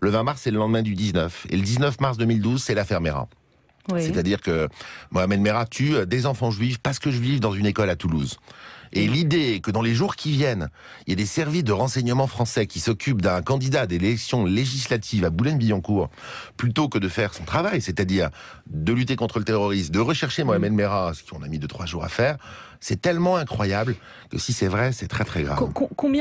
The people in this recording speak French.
Le 20 mars, c'est le lendemain du 19. Et le 19 mars 2012, c'est l'affaire Mera. C'est-à-dire que Mohamed Mera tue euh, des enfants juifs parce que je vis dans une école à Toulouse. Et l'idée que dans les jours qui viennent, il y ait des services de renseignement français qui s'occupent d'un candidat des élections législatives à Boulogne-Billancourt, plutôt que de faire son travail, c'est-à-dire de lutter contre le terrorisme, de rechercher Mohamed mm. Mera, ce qu'on a mis deux, trois jours à faire, c'est tellement incroyable que si c'est vrai, c'est très très grave. Combien